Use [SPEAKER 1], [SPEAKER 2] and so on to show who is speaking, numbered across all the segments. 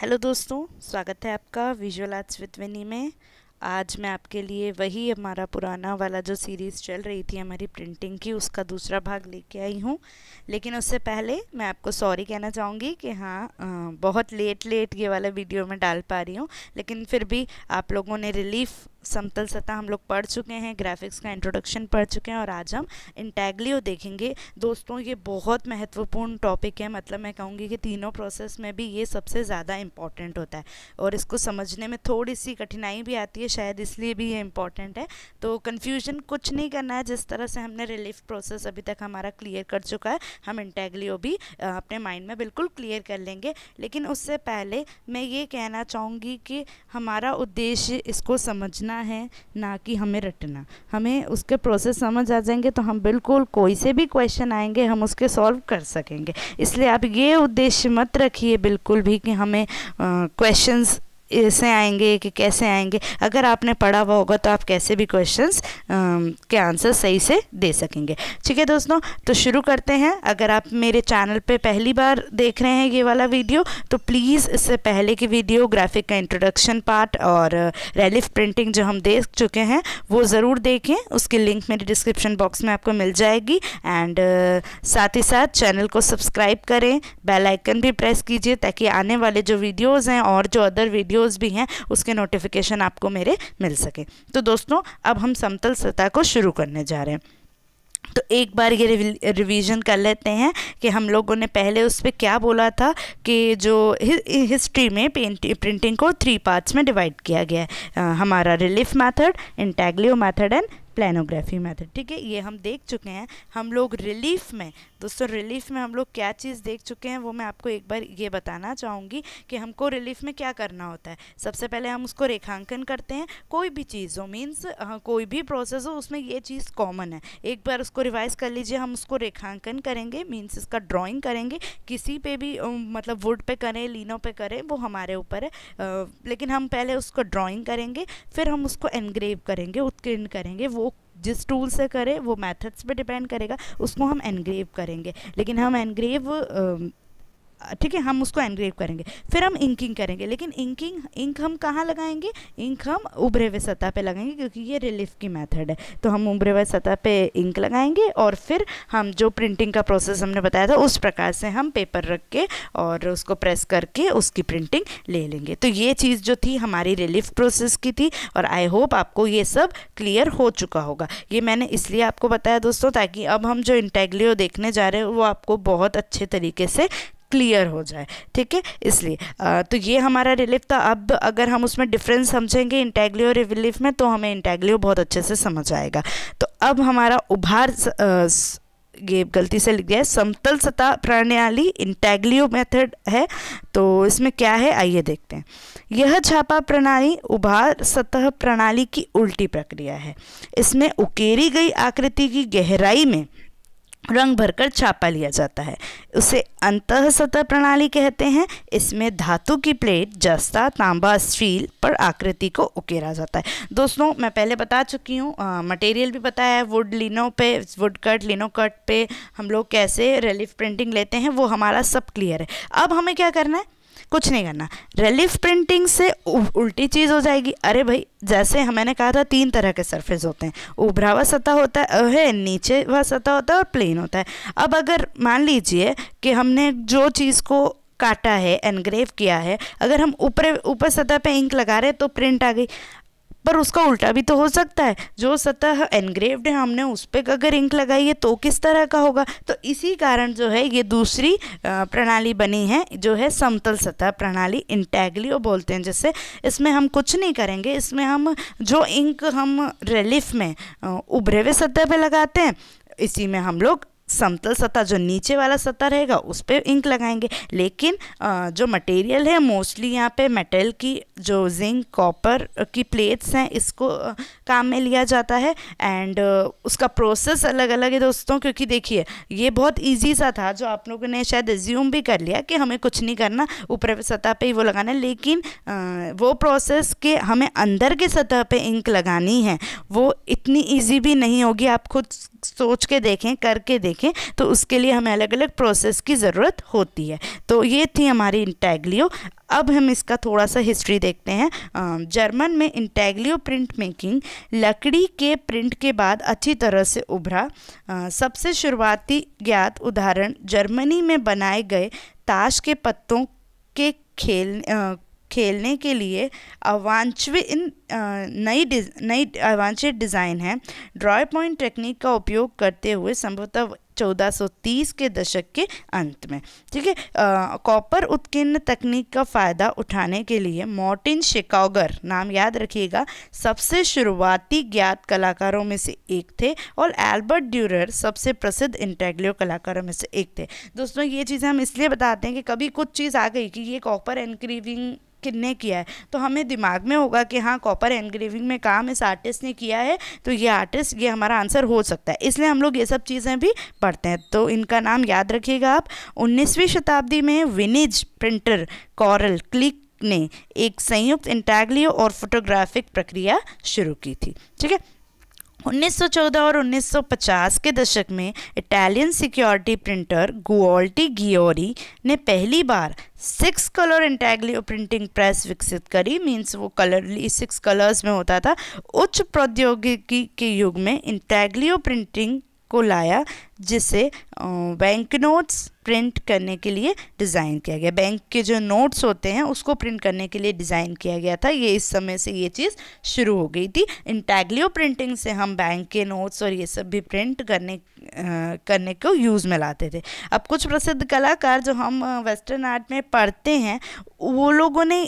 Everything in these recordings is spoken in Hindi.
[SPEAKER 1] हेलो दोस्तों स्वागत है आपका विजुअल आर्ट्स विद विनी में आज मैं आपके लिए वही हमारा पुराना वाला जो सीरीज़ चल रही थी हमारी प्रिंटिंग की उसका दूसरा भाग लेके आई हूँ लेकिन उससे पहले मैं आपको सॉरी कहना चाहूँगी कि हाँ बहुत लेट लेट ये वाला वीडियो मैं डाल पा रही हूँ लेकिन फिर भी आप लोगों ने रिलीफ़ समतल सतह हम लोग पढ़ चुके हैं ग्राफिक्स का इंट्रोडक्शन पढ़ चुके हैं और आज हम इंटैग्लियो देखेंगे दोस्तों ये बहुत महत्वपूर्ण टॉपिक है मतलब मैं कहूँगी कि तीनों प्रोसेस में भी ये सबसे ज़्यादा इम्पॉर्टेंट होता है और इसको समझने में थोड़ी सी कठिनाई भी आती है शायद इसलिए भी ये इम्पॉर्टेंट है तो कन्फ्यूजन कुछ नहीं करना है जिस तरह से हमने रिलीफ प्रोसेस अभी तक हमारा क्लियर कर चुका है हम इंटैग्लियो भी अपने माइंड में बिल्कुल क्लियर कर लेंगे लेकिन उससे पहले मैं ये कहना चाहूँगी कि हमारा उद्देश्य इसको समझना करना है ना कि हमें रटना हमें उसके प्रोसेस समझ आ जाएंगे तो हम बिल्कुल कोई से भी क्वेश्चन आएंगे हम उसके सॉल्व कर सकेंगे इसलिए आप ये उद्देश्य मत रखिए बिल्कुल भी कि हमें क्वेश्चंस ऐसे आएंगे कि कैसे आएंगे अगर आपने पढ़ा हुआ होगा तो आप कैसे भी क्वेश्चंस के आंसर सही से दे सकेंगे ठीक है दोस्तों तो शुरू करते हैं अगर आप मेरे चैनल पे पहली बार देख रहे हैं ये वाला वीडियो तो प्लीज़ इससे पहले की वीडियो ग्राफिक का इंट्रोडक्शन पार्ट और रेलिफ प्रिंटिंग जो हम देख चुके हैं वो ज़रूर देखें उसकी लिंक मेरे डिस्क्रिप्शन बॉक्स में आपको मिल जाएगी एंड साथ ही साथ चैनल को सब्सक्राइब करें बेलाइकन भी प्रेस कीजिए ताकि आने वाले जो वीडियोज़ हैं और जो अदर वीडियो वीडियोस भी हैं उसके नोटिफिकेशन आपको मेरे मिल सके तो दोस्तों अब हम समतल सतह को शुरू करने जा रहे हैं तो एक बार ये रिवीजन कर लेते हैं कि हम लोगों ने पहले उस पर क्या बोला था कि जो हिस्ट्री में पेंटिंग प्रिंटिंग को थ्री पार्ट्स में डिवाइड किया गया है हमारा relief method intaglio method and planography method ठीक है ये हम देख चुके हैं हम लोग रिलीफ में दोस्तों रिलीफ में हम लोग क्या चीज़ देख चुके हैं वो मैं आपको एक बार ये बताना चाहूँगी कि हमको रिलीफ में क्या करना होता है सबसे पहले हम उसको रेखांकन करते हैं कोई भी चीज़ हो मीन्स कोई भी प्रोसेस हो उसमें ये चीज़ कॉमन है एक बार उसको रिवाइज़ कर लीजिए हम उसको रेखांकन करेंगे मीन्स इसका ड्राॅइंग करेंगे किसी पर भी मतलब वुड पर करें लीनों पर करें वो हमारे ऊपर है लेकिन हम पहले उसको ड्राॅइंग करेंगे फिर हम उसको एनग्रेव करेंगे उत्कीर्ण करेंगे वो जिस टूल से करें वो मेथड्स पे डिपेंड करेगा उसको हम एनग्रेव करेंगे लेकिन हम एनग्रेव ठीक है हम उसको एनग्रेव करेंगे फिर हम इंकिंग करेंगे लेकिन इंकिंग इंक हम कहाँ लगाएंगे इंक हम उभरे हुए सतह पे लगाएंगे क्योंकि ये रिलीफ की मेथड है तो हम उभरे हुए सतह पे इंक लगाएंगे और फिर हम जो प्रिंटिंग का प्रोसेस हमने बताया था उस प्रकार से हम पेपर रख के और उसको प्रेस करके उसकी प्रिंटिंग ले लेंगे तो ये चीज़ जो थी हमारी रिलीफ प्रोसेस की थी और आई होप आपको ये सब क्लियर हो चुका होगा ये मैंने इसलिए आपको बताया दोस्तों ताकि अब हम जो इंटेग्लियो देखने जा रहे हैं वो आपको बहुत अच्छे तरीके से क्लियर हो जाए ठीक है इसलिए तो ये हमारा रिलीफ था अब अगर हम उसमें डिफरेंस समझेंगे इंटेग्लियो और रिलीफ में तो हमें इंटेग्लियो बहुत अच्छे से समझ आएगा तो अब हमारा उभार स, ये गलती से लिख गया है समतल सतह प्रणाली इंटेग्लियो मेथड है तो इसमें क्या है आइए देखते हैं यह छापा प्रणाली उभार सतह प्रणाली की उल्टी प्रक्रिया है इसमें उकेरी गई आकृति की गहराई में रंग भरकर छापा लिया जाता है उसे अंत सतह प्रणाली कहते हैं इसमें धातु की प्लेट जस्ता तांबा स्टील पर आकृति को उकेरा जाता है दोस्तों मैं पहले बता चुकी हूँ मटेरियल भी पता है वुड लिनो पे वुड कट लिनो कट पे हम लोग कैसे रिलीफ प्रिंटिंग लेते हैं वो हमारा सब क्लियर है अब हमें क्या करना है कुछ नहीं करना रिलीफ प्रिंटिंग से उल्टी चीज़ हो जाएगी अरे भाई जैसे मैंने कहा था तीन तरह के सरफेस होते हैं उभरा हुआ सतह होता है, है नीचे हुआ सतह होता है और प्लेन होता है अब अगर मान लीजिए कि हमने जो चीज़ को काटा है एनग्रेव किया है अगर हम ऊपर ऊपर सतह पे इंक लगा रहे हैं तो प्रिंट आ गई पर उसका उल्टा भी तो हो सकता है जो सतह एनग्रेव्ड है हमने उस पर अगर इंक लगाई है तो किस तरह का होगा तो इसी कारण जो है ये दूसरी प्रणाली बनी है जो है समतल सतह प्रणाली इंटैग्लियो बोलते हैं जैसे इसमें हम कुछ नहीं करेंगे इसमें हम जो इंक हम रिलीफ में उभरे हुए सतह पर लगाते हैं इसी में हम लोग समतल सतह जो नीचे वाला सतह रहेगा उस पर इंक लगाएंगे लेकिन जो मटेरियल है मोस्टली यहाँ पे मेटल की जो जिंक कॉपर की प्लेट्स हैं इसको काम में लिया जाता है एंड उसका प्रोसेस अलग अलग है दोस्तों क्योंकि देखिए ये बहुत ईजी सा था जो आप लोगों ने शायद रिज्यूम भी कर लिया कि हमें कुछ नहीं करना ऊपर सतह पर ही वो लगाना है लेकिन वो प्रोसेस के हमें अंदर के सतह पर इंक लगानी है वो इतनी ईजी भी नहीं होगी आप खुद सोच के देखें करके देखें देखें तो उसके लिए हमें अलग अलग प्रोसेस की ज़रूरत होती है तो ये थी हमारी इंटैगलियो अब हम इसका थोड़ा सा हिस्ट्री देखते हैं जर्मन में इंटैगलियो प्रिंट मेकिंग लकड़ी के प्रिंट के बाद अच्छी तरह से उभरा सबसे शुरुआती ज्ञात उदाहरण जर्मनी में बनाए गए ताश के पत्तों के खेल खेलने के लिए अवांछित इन नई नई अवांछित डिज़ाइन है ड्रॉ पॉइंट टेक्निक का उपयोग करते हुए संभवतः 1430 के दशक के अंत में ठीक है कॉपर उत्कीर्ण तकनीक का फ़ायदा उठाने के लिए मॉर्टिन शिकागर नाम याद रखिएगा सबसे शुरुआती ज्ञात कलाकारों में से एक थे और एल्बर्ट ड्यूरर सबसे प्रसिद्ध इंटेग्लियो कलाकारों में से एक थे दोस्तों ये चीज़ें हम इसलिए बताते हैं कि कभी कुछ चीज़ आ गई कि ये कॉपर एनक्रीविंग किन्ने किया है तो हमें दिमाग में होगा कि हाँ कॉपर एनग्रेविंग में काम इस आर्टिस्ट ने किया है तो ये आर्टिस्ट ये हमारा आंसर हो सकता है इसलिए हम लोग ये सब चीज़ें भी पढ़ते हैं तो इनका नाम याद रखिएगा आप उन्नीसवीं शताब्दी में विनिज प्रिंटर कॉरल क्लिक ने एक संयुक्त इंटैग्लियो और फोटोग्राफिक प्रक्रिया शुरू की थी ठीक है 1914 और 1950 के दशक में Italian security printer Gualtiero Giori ने पहली बार six colour intaglio printing press विकसित करी मींस वो कलरली सिक्स कलर्स में होता था उच्च प्रौद्योगिकी के युग में इंटैगलियो प्रिंटिंग को लाया जिसे बैंक नोट्स प्रिंट करने के लिए डिज़ाइन किया गया बैंक के जो नोट्स होते हैं उसको प्रिंट करने के लिए डिज़ाइन किया गया था ये इस समय से ये चीज़ शुरू हो गई थी इंटैग्लियो प्रिंटिंग से हम बैंक के नोट्स और ये सब भी प्रिंट करने आ, करने को यूज़ में लाते थे अब कुछ प्रसिद्ध कलाकार जो हम वेस्टर्न आर्ट में पढ़ते हैं वो लोगों ने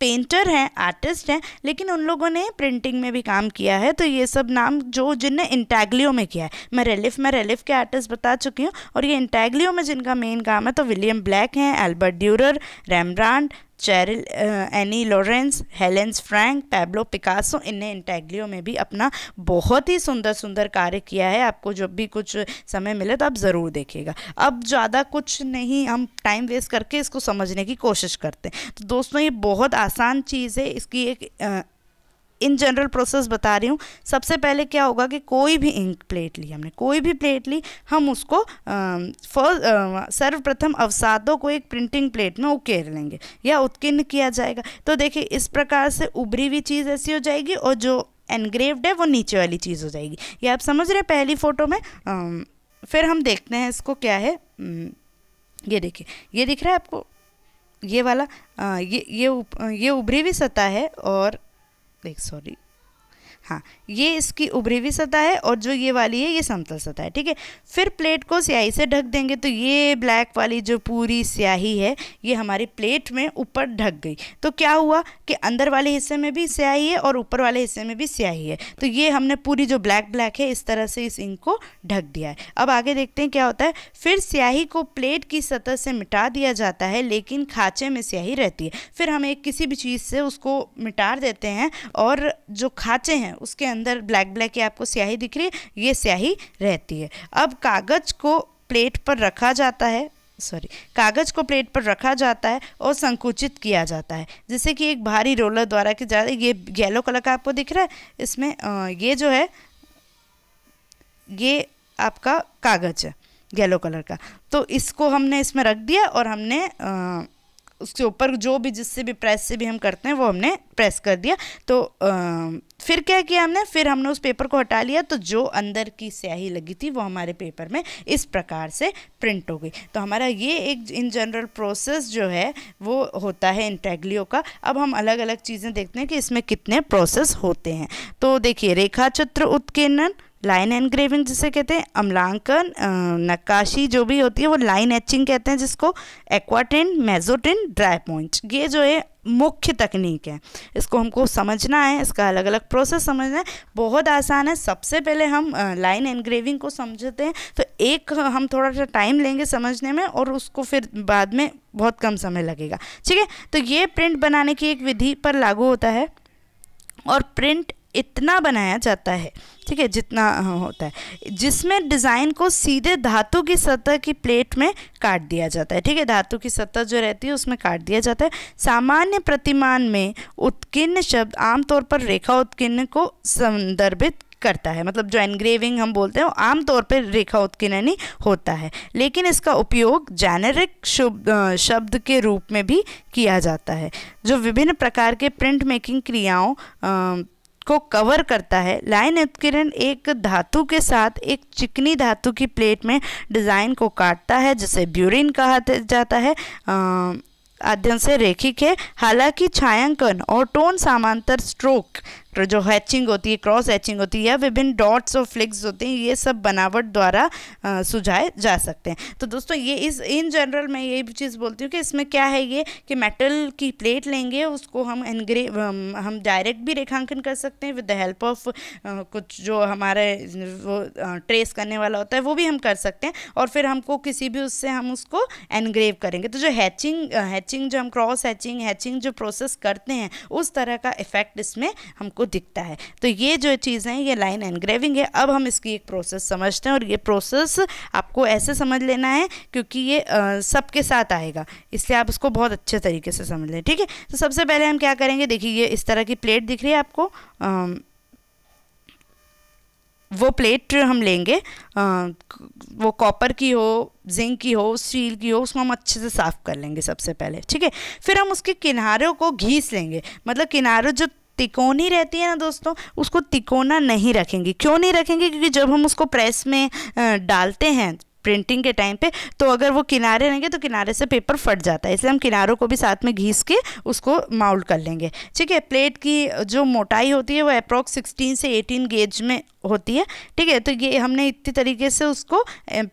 [SPEAKER 1] पेंटर हैं आर्टिस्ट हैं लेकिन उन लोगों ने प्रिंटिंग में भी काम किया है तो ये सब नाम जो जिनने इंटैगलियो में किया है मैं रेलिफ में रेलिफ के आर्टिस्ट बता चुकी हूँ और ये इंटैगलियो में जिनका मेन काम है तो विलियम ब्लैक हैं Albrecht Durer Rembrandt Cheryl Anne Lawrence Helens Frank Pablo Picasso इनने इंटेग्लियो में भी अपना बहुत ही सुंदर सुंदर कार्य किया है आपको जब भी कुछ समय मिले तो आप ज़रूर देखिएगा अब ज़्यादा कुछ नहीं हम टाइम वेस्ट करके इसको समझने की कोशिश करते हैं तो दोस्तों ये बहुत आसान चीज़ है इसकी एक uh, इन जनरल प्रोसेस बता रही हूँ सबसे पहले क्या होगा कि कोई भी इंक प्लेट ली हमने कोई भी प्लेट ली हम उसको सर्वप्रथम अवसादों को एक प्रिंटिंग प्लेट में उकेर लेंगे या उत्कीर्ण किया जाएगा तो देखिए इस प्रकार से उभरी हुई चीज़ ऐसी हो जाएगी और जो एनग्रेव्ड है वो नीचे वाली चीज़ हो जाएगी ये आप समझ रहे हैं पहली फ़ोटो में आ, फिर हम देखते हैं इसको क्या है ये देखिए ये दिख रहा है आपको ये वाला आ, ये ये ये उभरी हुई सतह है और like sorry हाँ ये इसकी उभरी हुई सतह है और जो ये वाली है ये समतल सतह है ठीक है फिर प्लेट को स्याही से ढक देंगे तो ये ब्लैक वाली जो पूरी स्याही है ये हमारी प्लेट में ऊपर ढक गई तो क्या हुआ कि अंदर वाले हिस्से में भी स्याही है और ऊपर वाले हिस्से में भी स्याही है तो ये हमने पूरी जो ब्लैक ब्लैक है इस तरह से इस इंक को ढक दिया है अब आगे देखते हैं क्या होता है फिर स्याही को प्लेट की सतह से मिटा दिया जाता है लेकिन खाँचे में स्याही रहती है फिर हम एक किसी भी चीज़ से उसको मिटा देते हैं और जो खाँचे हैं उसके अंदर ब्लैक ब्लैक ये आपको स्याही दिख रही है ये स्याही रहती है अब कागज़ को प्लेट पर रखा जाता है सॉरी कागज़ को प्लेट पर रखा जाता है और संकुचित किया जाता है जैसे कि एक भारी रोलर द्वारा कि जा ये येलो कलर का आपको दिख रहा है इसमें आ, ये जो है ये आपका कागज़ है येलो कलर का तो इसको हमने इसमें रख दिया और हमने आ, उसके ऊपर जो भी जिससे भी प्रेस से भी हम करते हैं वो हमने प्रेस कर दिया तो आ, फिर क्या किया हमने फिर हमने उस पेपर को हटा लिया तो जो अंदर की स्याही लगी थी वो हमारे पेपर में इस प्रकार से प्रिंट हो गई तो हमारा ये एक इन जनरल प्रोसेस जो है वो होता है इंटेग्लियो का अब हम अलग अलग चीज़ें देखते हैं कि इसमें कितने प्रोसेस होते हैं तो देखिए रेखाचित्र उत्कीर्णन लाइन एनग्रेविंग जिसे कहते हैं अम्लांकन नक्काशी जो भी होती है वो लाइन एचिंग कहते हैं जिसको एक्वाटिन मेजोटिन ड्राई पॉइंट ये जो है मुख्य तकनीक है इसको हमको समझना है इसका अलग अलग प्रोसेस समझना है बहुत आसान है सबसे पहले हम लाइन एनग्रेविंग को समझते हैं तो एक हम थोड़ा सा टाइम लेंगे समझने में और उसको फिर बाद में बहुत कम समय लगेगा ठीक है तो ये प्रिंट बनाने की एक विधि पर लागू होता है और प्रिंट इतना बनाया जाता है ठीक है जितना होता है जिसमें डिज़ाइन को सीधे धातु की सतह की प्लेट में काट दिया जाता है ठीक है धातु की सतह जो रहती है उसमें काट दिया जाता है सामान्य प्रतिमान में उत्कीर्ण शब्द आमतौर पर रेखा उत्कीर्ण को संदर्भित करता है मतलब जो एनग्रेविंग हम बोलते हैं आमतौर पर रेखा उत्कीर्णनी होता है लेकिन इसका उपयोग जेनेरिक शब्द के रूप में भी किया जाता है जो विभिन्न प्रकार के प्रिंट मेकिंग क्रियाओं को कवर करता है लाइन उत्कीर्ण एक धातु के साथ एक चिकनी धातु की प्लेट में डिज़ाइन को काटता है जिसे ब्यूरिन कहा जाता है आ, अध्ययन से रेखिक है हालांकि छायांकन और टोन समांतर स्ट्रोक जो हैचिंग होती है क्रॉस हैचिंग होती है विभिन्न डॉट्स और फ्लिक्स होते हैं ये सब बनावट द्वारा सुझाए जा सकते हैं तो दोस्तों ये इस इन जनरल मैं ये चीज़ बोलती हूँ कि इसमें क्या है ये कि मेटल की प्लेट लेंगे उसको हम एनग्रे हम डायरेक्ट भी रेखांकन कर सकते हैं विद द हेल्प ऑफ कुछ जो हमारे वो ट्रेस करने वाला होता है वो भी हम कर सकते हैं और फिर हमको किसी भी उससे हम उसको एनग्रेव करेंगे तो जो हैचिंग हैचिंग जो हम क्रॉस हैचिंग हैचिंग जो प्रोसेस करते हैं उस तरह का इफेक्ट इसमें हमको दिखता है तो ये जो चीज़ है ये लाइन एनग्रेविंग है अब हम इसकी एक प्रोसेस समझते हैं और ये प्रोसेस आपको ऐसे समझ लेना है क्योंकि ये सबके साथ आएगा इसलिए आप उसको बहुत अच्छे तरीके से समझ लें ठीक है तो सबसे पहले हम क्या करेंगे देखिए ये इस तरह की प्लेट दिख रही है आपको वो प्लेट हम लेंगे आ, वो कॉपर की हो जिंक की हो स्टील की हो उसको हम अच्छे से साफ़ कर लेंगे सबसे पहले ठीक है फिर हम उसके किनारों को घीस लेंगे मतलब किनारों जो तिकोनी रहती है ना दोस्तों उसको तिकोना नहीं रखेंगे क्यों नहीं रखेंगे क्योंकि जब हम उसको प्रेस में डालते हैं प्रिंटिंग के टाइम पे तो अगर वो किनारे रहेंगे तो किनारे से पेपर फट जाता है इसलिए हम किनारों को भी साथ में घीस के उसको माउल्ड कर लेंगे ठीक है प्लेट की जो मोटाई होती है वो अप्रॉक्स सिक्सटीन से एटीन गेज में होती है ठीक है तो ये हमने इतनी तरीके से उसको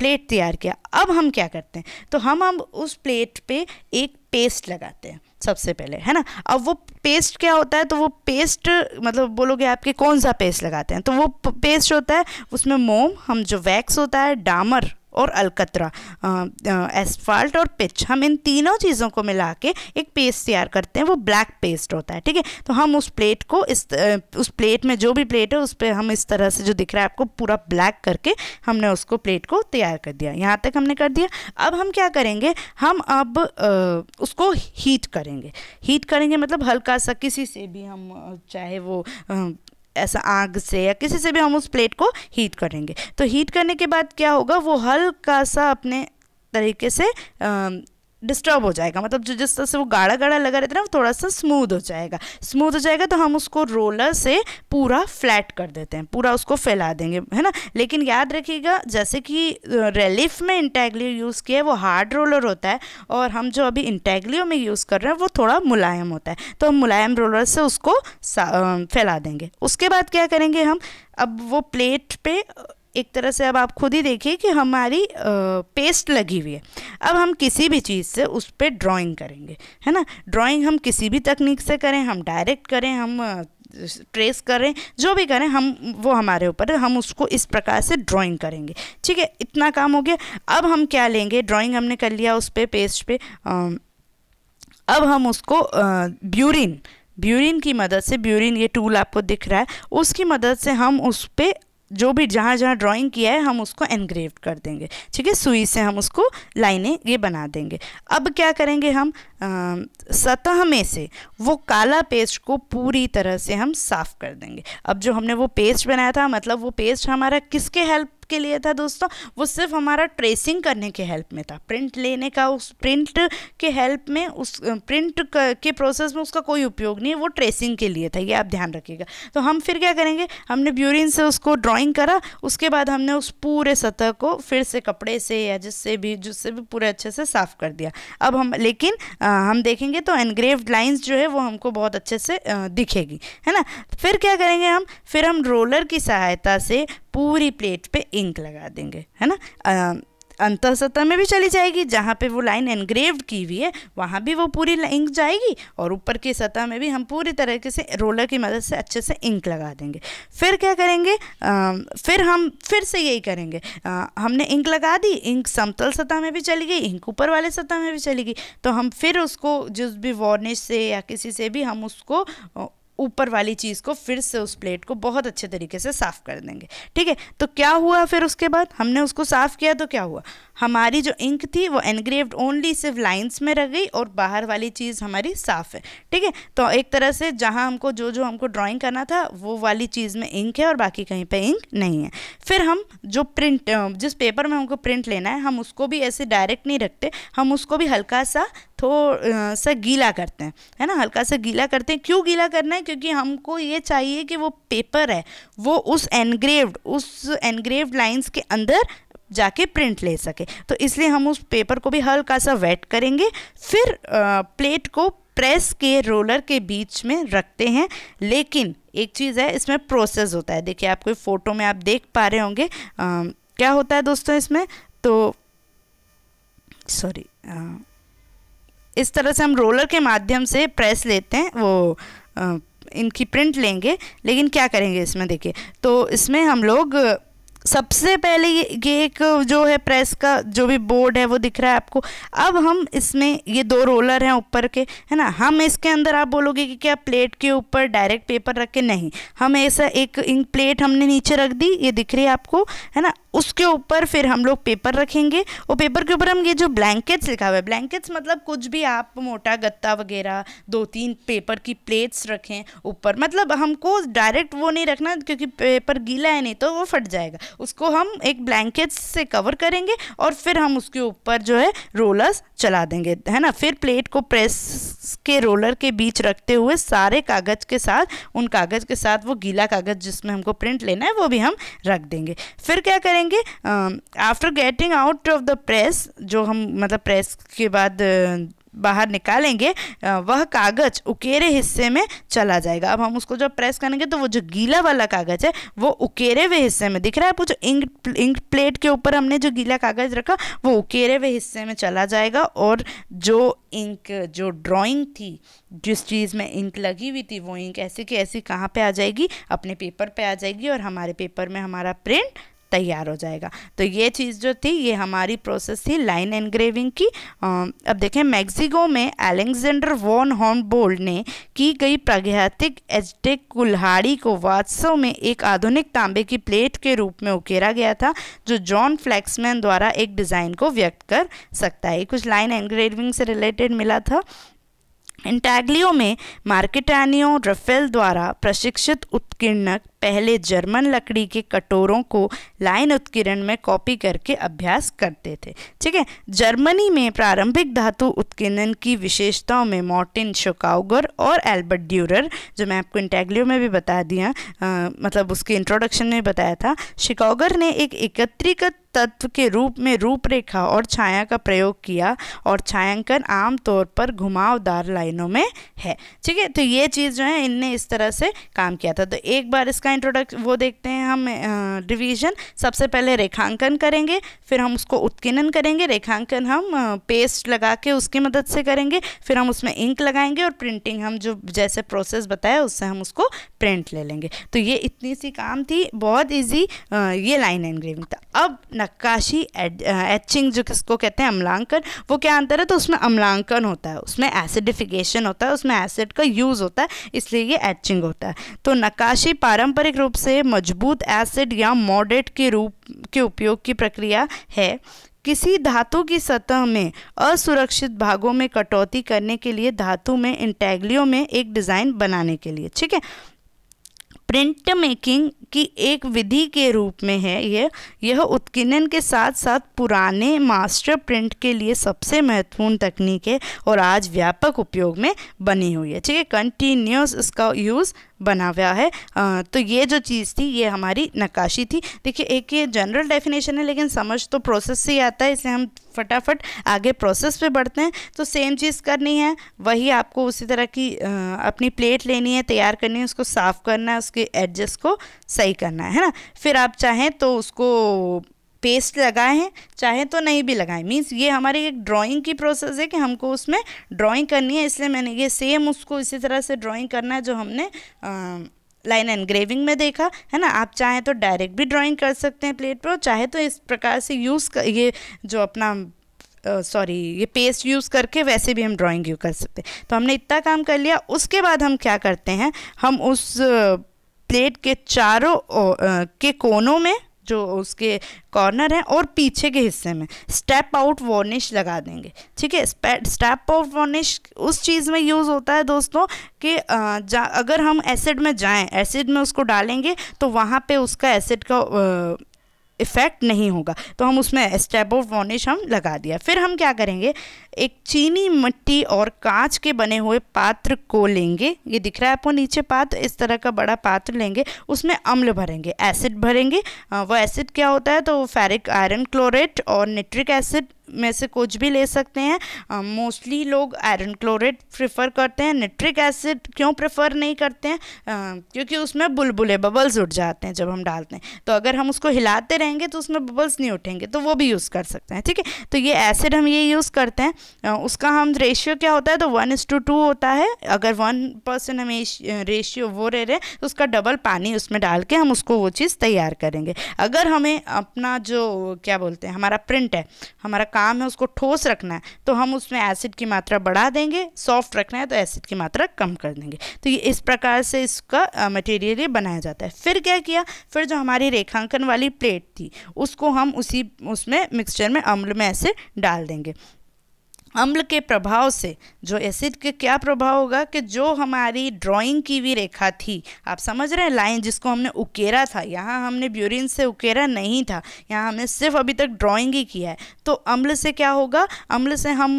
[SPEAKER 1] प्लेट तैयार किया अब हम क्या करते हैं तो हम हम उस प्लेट पे एक पेस्ट लगाते हैं सबसे पहले है ना अब वो पेस्ट क्या होता है तो वो पेस्ट मतलब बोलोगे आपके कौन सा पेस्ट लगाते हैं तो वो पेस्ट होता है उसमें मोम हम जो वैक्स होता है डामर और अलकतरा एसफाल्ट और पिच हम इन तीनों चीज़ों को मिला के एक पेस्ट तैयार करते हैं वो ब्लैक पेस्ट होता है ठीक है तो हम उस प्लेट को इस उस प्लेट में जो भी प्लेट है उस पर हम इस तरह से जो दिख रहा है आपको पूरा ब्लैक करके हमने उसको प्लेट को तैयार कर दिया यहाँ तक हमने कर दिया अब हम क्या करेंगे हम अब आ, उसको हीट करेंगे हीट करेंगे मतलब हल्का सा किसी से भी हम चाहे वो आ, ऐसा आग से या किसी से भी हम उस प्लेट को हीट करेंगे तो हीट करने के बाद क्या होगा वो हल्का सा अपने तरीके से आ, डिस्टर्ब हो जाएगा मतलब जो जिस तरह से वो गाढ़ा गाढ़ा लगा रहता है ना वो थोड़ा सा स्मूद हो जाएगा स्मूद हो जाएगा तो हम उसको रोलर से पूरा फ्लैट कर देते हैं पूरा उसको फैला देंगे है ना लेकिन याद रखिएगा जैसे कि रेलिफ में इंटेग्लियो यूज़ किया है वो हार्ड रोलर होता है और हम जो अभी इंटैगलियो में यूज़ कर रहे हैं वो थोड़ा मुलायम होता है तो हम मुलायम रोलर से उसको फैला देंगे उसके बाद क्या करेंगे हम अब वो प्लेट पे एक तरह से अब आप खुद ही देखिए कि हमारी पेस्ट लगी हुई है अब हम किसी भी चीज़ से उस पर ड्राॅइंग करेंगे है ना ड्राॅइंग हम किसी भी तकनीक से करें हम डायरेक्ट करें हम ट्रेस करें जो भी करें हम वो हमारे ऊपर हम उसको इस प्रकार से ड्राइंग करेंगे ठीक है इतना काम हो गया अब हम क्या लेंगे ड्राइंग हमने कर लिया उस पर पेस्ट पे आ, अब हम उसको ब्यूरिन ब्यूरिन की मदद से ब्यूरिन ये टूल आपको दिख रहा है उसकी मदद से हम उस पर जो भी जहाँ जहाँ ड्राइंग किया है हम उसको एनग्रेव कर देंगे ठीक है सुई से हम उसको लाइनें ये बना देंगे अब क्या करेंगे हम आ, सतह में से वो काला पेस्ट को पूरी तरह से हम साफ़ कर देंगे अब जो हमने वो पेस्ट बनाया था मतलब वो पेस्ट हमारा किसके हेल्प के लिए था दोस्तों वो सिर्फ हमारा ट्रेसिंग करने के हेल्प में था प्रिंट लेने का उस प्रिंट के हेल्प में उस प्रिंट के प्रोसेस में उसका कोई उपयोग नहीं है वो ट्रेसिंग के लिए था ये आप ध्यान रखिएगा तो हम फिर क्या करेंगे हमने ब्यूरिन से उसको ड्राइंग करा उसके बाद हमने उस पूरे सतह को फिर से कपड़े से या जिससे भी जिससे भी पूरे अच्छे से साफ़ कर दिया अब हम लेकिन आ, हम देखेंगे तो एनग्रेव्ड लाइन्स जो है वो हमको बहुत अच्छे से आ, दिखेगी है ना फिर क्या करेंगे हम फिर हम रोलर की सहायता से पूरी प्लेट पे इंक लगा देंगे है ना अंत सतह में भी चली जाएगी जहाँ पे वो लाइन एनग्रेव की हुई है वहाँ भी वो पूरी इंक जाएगी और ऊपर की सतह में भी हम पूरी तरीके से रोलर की मदद से अच्छे से इंक लगा देंगे फिर क्या करेंगे आ, फिर हम फिर से यही करेंगे आ, हमने इंक लगा दी इंक समतल सतह में भी चली गई इंक ऊपर वाले सतह में भी चली गई तो हम फिर उसको जिस भी वार्निश से या किसी से भी हम उसको ऊपर वाली चीज़ को फिर से उस प्लेट को बहुत अच्छे तरीके से साफ़ कर देंगे ठीक है तो क्या हुआ फिर उसके बाद हमने उसको साफ़ किया तो क्या हुआ हमारी जो इंक थी वो एनग्रेव्ड ओनली सिर्फ लाइंस में रह गई और बाहर वाली चीज़ हमारी साफ़ है ठीक है तो एक तरह से जहाँ हमको जो जो हमको ड्राइंग करना था वो वाली चीज़ में इंक है और बाकी कहीं पर इंक नहीं है फिर हम जो प्रिंट जिस पेपर में हमको प्रिंट लेना है हम उसको भी ऐसे डायरेक्ट नहीं रखते हम उसको भी हल्का सा थो सा गीला करते हैं है ना हल्का सा गीला करते हैं क्यों गीला करना है क्योंकि हमको ये चाहिए कि वो पेपर है वो उस एनग्रेव्ड उस एनग्रेव्ड लाइंस के अंदर जाके प्रिंट ले सके तो इसलिए हम उस पेपर को भी हल्का सा वेट करेंगे फिर आ, प्लेट को प्रेस के रोलर के बीच में रखते हैं लेकिन एक चीज़ है इसमें प्रोसेस होता है देखिए आपको फ़ोटो में आप देख पा रहे होंगे क्या होता है दोस्तों इसमें तो सॉरी इस तरह से हम रोलर के माध्यम से प्रेस लेते हैं वो इनकी प्रिंट लेंगे लेकिन क्या करेंगे इसमें देखिए तो इसमें हम लोग सबसे पहले ये ये एक जो है प्रेस का जो भी बोर्ड है वो दिख रहा है आपको अब हम इसमें ये दो रोलर हैं ऊपर के है ना हम इसके अंदर आप बोलोगे कि क्या प्लेट के ऊपर डायरेक्ट पेपर रख के नहीं हम ऐसा एक इंक प्लेट हमने नीचे रख दी ये दिख रही है आपको है ना उसके ऊपर फिर हम लोग पेपर रखेंगे और पेपर के ऊपर हम ये जो ब्लैंकेट्स लिखा हुआ है ब्लैंकेट्स मतलब कुछ भी आप मोटा गत्ता वगैरह दो तीन पेपर की प्लेट्स रखें ऊपर मतलब हमको डायरेक्ट वो नहीं रखना क्योंकि पेपर गीला है नहीं तो वो फट जाएगा उसको हम एक ब्लैंकेट्स से कवर करेंगे और फिर हम उसके ऊपर जो है रोलर्स चला देंगे है ना फिर प्लेट को प्रेस के रोलर के बीच रखते हुए सारे कागज़ के साथ उन कागज़ के साथ वो गीला कागज़ जिसमें हमको प्रिंट लेना है वो भी हम रख देंगे फिर क्या करेंगे after getting out of the press जो हम मतलब प्रेस के बाद बाहर निकालेंगे वह कागज़ उकेरे हिस्से में चला जाएगा अब हम उसको जब प्रेस करेंगे तो वो जो गीला वाला कागज़ है वो उकेरे हुए हिस्से में दिख रहा है जो इंक इंक प्लेट के ऊपर हमने जो गीला कागज़ रखा वो उकेरे हुए हिस्से में चला जाएगा और जो इंक जो ड्राइंग थी जिस चीज़ में इंक लगी हुई थी वो इंक ऐसी की ऐसी कहाँ पे आ जाएगी अपने पेपर पे आ जाएगी और हमारे पेपर में हमारा प्रिंट तैयार हो जाएगा तो ये चीज़ जो थी ये हमारी प्रोसेस थी लाइन एनग्रेविंग की अब देखें मैक्सिको में एलेक्जेंडर वॉन हॉर्नबोल्ड ने की गई प्रागैतिक एजटेक कुल्हाड़ी को वास्तव में एक आधुनिक तांबे की प्लेट के रूप में उकेरा गया था जो जॉन फ्लैक्समैन द्वारा एक डिज़ाइन को व्यक्त कर सकता है कुछ लाइन एनग्रेविंग से रिलेटेड मिला था इंटैग्लियो में मार्केटानियो रफेल द्वारा प्रशिक्षित उत्कीर्णक पहले जर्मन लकड़ी के कटोरों को लाइन उत्कीर्ण में कॉपी करके अभ्यास करते थे ठीक है जर्मनी में प्रारंभिक धातु उत्कीर्णन की विशेषताओं में मॉर्टिन शोकाउगर और एल्बर्ट ड्यूरर जो मैं आपको इंटेग्लियो में भी बता दिया आ, मतलब उसके इंट्रोडक्शन में बताया था शिकागर ने एक एकत्रीकृत तत्व के रूप में रूपरेखा और छाया का प्रयोग किया और छायांकन आमतौर पर घुमावदार लाइनों में है ठीक है तो ये चीज़ जो है इनने इस तरह से काम किया था तो एक बार इसका इंट्रोडक्ट वो देखते हैं हम डिवीजन सबसे पहले रेखांकन करेंगे फिर हम उसको उत्कीर्णन करेंगे रेखांकन हम पेस्ट लगा के उसकी मदद से करेंगे फिर हम उसमें इंक लगाएंगे और प्रिंटिंग हम जो जैसे प्रोसेस बताया उससे हम उसको प्रिंट ले लेंगे तो ये इतनी सी काम थी बहुत ईजी ये लाइन एनग्रेविंग था अब नक्काशी एचिंग जो किसको कहते हैं अम्लांकन वो क्या अंतर है तो उसमें अम्लांकन होता है उसमें एसिडिफिकेशन होता है उसमें एसिड का यूज़ होता है इसलिए ये एचिंग होता है तो नक्काशी पारंपरिक पारंपरिक रूप से मजबूत एसिड या मॉडेट के रूप के उपयोग की प्रक्रिया है किसी धातु की सतह में असुरक्षित भागों में कटौती करने के लिए धातु में इंटेग्लियों में एक डिज़ाइन बनाने के लिए ठीक है प्रिंट मेकिंग की एक विधि के रूप में है यह यह उत्कीर्णन के साथ साथ पुराने मास्टर प्रिंट के लिए सबसे महत्वपूर्ण तकनीक है और आज व्यापक उपयोग में बनी हुई है ठीक है कंटिन्यूस इसका यूज़ बना हुआ है आ, तो ये जो चीज़ थी ये हमारी नक्काशी थी देखिए एक ये जनरल डेफिनेशन है लेकिन समझ तो प्रोसेस से ही आता है इसे हम फटाफट आगे प्रोसेस पे बढ़ते हैं तो सेम चीज़ करनी है वही आपको उसी तरह की अपनी प्लेट लेनी है तैयार करनी है उसको साफ़ करना है उसके एडजस्ट को सही करना है है ना फिर आप चाहें तो उसको पेस्ट लगाएं चाहे तो नहीं भी लगाएं मीन्स ये हमारी एक ड्राइंग की प्रोसेस है कि हमको उसमें ड्राइंग करनी है इसलिए मैंने ये सेम उसको इसी तरह से ड्राइंग करना है जो हमने आ, लाइन एनग्रेविंग में देखा है ना आप चाहें तो डायरेक्ट भी ड्राइंग कर सकते हैं प्लेट पर और चाहे तो इस प्रकार से यूज़ कर ये जो अपना सॉरी uh, ये पेस्ट यूज़ करके वैसे भी हम ड्राइंग यू कर सकते हैं तो हमने इतना काम कर लिया उसके बाद हम क्या करते हैं हम उस प्लेट के चारों के कोनों में जो उसके कॉर्नर हैं और पीछे के हिस्से में स्टेप आउट वॉर्निश लगा देंगे ठीक है स्टेप आउट वॉर्निश उस चीज़ में यूज़ होता है दोस्तों कि अगर हम एसिड में जाएं एसिड में उसको डालेंगे तो वहाँ पे उसका एसिड का इफ़ेक्ट नहीं होगा तो हम उसमें स्टेप ऑफ वॉर्निश हम लगा दिया फिर हम क्या करेंगे एक चीनी मिट्टी और कांच के बने हुए पात्र को लेंगे ये दिख रहा है आपको नीचे पात्र इस तरह का बड़ा पात्र लेंगे उसमें अम्ल भरेंगे एसिड भरेंगे वो एसिड क्या होता है तो फेरिक आयरन क्लोरेट और निट्रिक एसिड में से कुछ भी ले सकते हैं मोस्टली uh, लोग आयरन क्लोरेट प्रेफर करते हैं न्यूट्रिक एसिड क्यों प्रेफर नहीं करते हैं uh, क्योंकि उसमें बुलबुले बबल्स उठ जाते हैं जब हम डालते हैं तो अगर हम उसको हिलाते रहेंगे तो उसमें बबल्स नहीं उठेंगे तो वो भी यूज़ कर सकते हैं ठीक है तो ये एसिड हम ये यूज़ करते हैं उसका हम रेशियो क्या होता है तो वन इज टू टू होता है अगर वन परसेंट हमें रेशियो वो रह रहे तो उसका डबल पानी उसमें डाल के हम उसको वो चीज़ तैयार करेंगे अगर हमें अपना जो क्या बोलते हैं हमारा प्रिंट है हमारा काम है उसको ठोस रखना है तो हम उसमें एसिड की मात्रा बढ़ा देंगे सॉफ्ट रखना है तो एसिड की मात्रा कम कर देंगे तो ये इस प्रकार से इसका मटेरियल ये बनाया जाता है फिर क्या किया फिर जो हमारी रेखांकन वाली प्लेट थी उसको हम उसी उसमें मिक्सचर में अम्ल में ऐसे डाल देंगे अम्ल के प्रभाव से जो एसिड के क्या प्रभाव होगा कि जो हमारी ड्राइंग की भी रेखा थी आप समझ रहे हैं लाइन जिसको हमने उकेरा था यहाँ हमने ब्यूरिन से उकेरा नहीं था यहाँ हमने सिर्फ अभी तक ड्राइंग ही किया है तो अम्ल से क्या होगा अम्ल से हम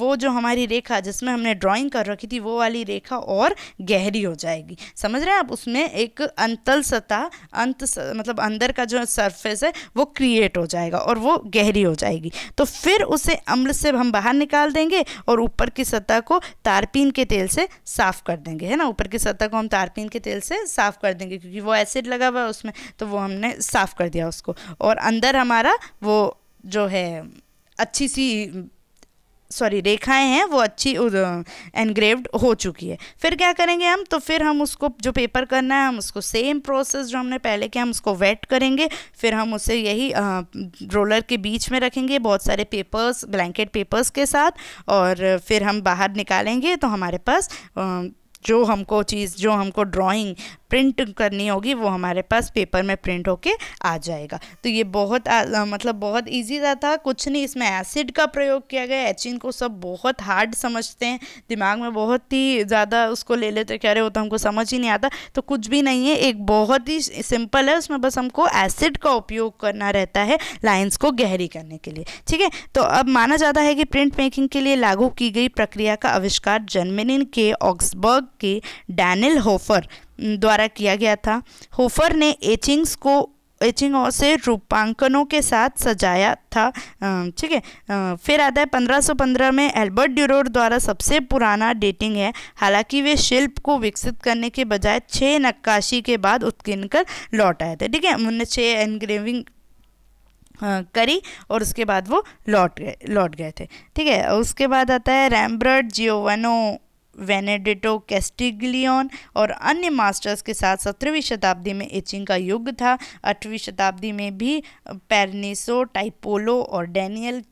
[SPEAKER 1] वो जो हमारी रेखा जिसमें हमने ड्राइंग कर रखी थी वो वाली रेखा और गहरी हो जाएगी समझ रहे हैं आप उसमें एक अंतल सतह अंत स, मतलब अंदर का जो सरफेस है वो क्रिएट हो जाएगा और वो गहरी हो जाएगी तो फिर उसे अम्ल से हम बाहर निकाल देंगे और ऊपर की सतह को तारपीन के तेल से साफ़ कर देंगे है ना ऊपर की सतह को हम तारपीन के तेल से साफ़ कर देंगे क्योंकि वो एसिड लगा हुआ है उसमें तो वो हमने साफ़ कर दिया उसको और अंदर हमारा वो जो है अच्छी सी सॉरी रेखाएं हैं वो अच्छी एनग्रेव्ड हो चुकी है फिर क्या करेंगे हम तो फिर हम उसको जो पेपर करना है हम उसको सेम प्रोसेस जो हमने पहले किया हम उसको वेट करेंगे फिर हम उसे यही रोलर के बीच में रखेंगे बहुत सारे पेपर्स ब्लैंकेट पेपर्स के साथ और फिर हम बाहर निकालेंगे तो हमारे पास आ, जो हमको चीज़ जो हमको ड्राइंग प्रिंट करनी होगी वो हमारे पास पेपर में प्रिंट होके आ जाएगा तो ये बहुत आ, मतलब बहुत ईजी था, था कुछ नहीं इसमें एसिड का प्रयोग किया गया एचिन को सब बहुत हार्ड समझते हैं दिमाग में बहुत ही ज़्यादा उसको ले लेते कह रहे हो तो हमको समझ ही नहीं आता तो कुछ भी नहीं है एक बहुत ही सिंपल है उसमें बस हमको एसिड का उपयोग करना रहता है लाइन्स को गहरी करने के लिए ठीक है तो अब माना जाता है कि प्रिंट मेकिंग के लिए लागू की गई प्रक्रिया का आविष्कार जर्मनी के ऑक्सबर्ग के डैनिल होफर द्वारा किया गया था होफर ने एचिंग्स को एचिंगों से रूपांकनों के साथ सजाया था ठीक है फिर आता है 1515 में एल्बर्ट ड्यूरोर द्वारा सबसे पुराना डेटिंग है हालांकि वे शिल्प को विकसित करने के बजाय छः नक्काशी के बाद उत्कीर्ण कर लौट आए थे ठीक है उन्होंने छः एनग्रेविंग करी और उसके बाद वो लौट गए लौट गए थे ठीक है उसके बाद आता है रैमब्रड जियोवनो वेनेडेटो कैस्टिग्लियन और अन्य मास्टर्स के साथ सत्रहवीं शताब्दी में एचिंग का युग था अठवीं शताब्दी में भी पेरनेसो टाइपोलो और डैनियल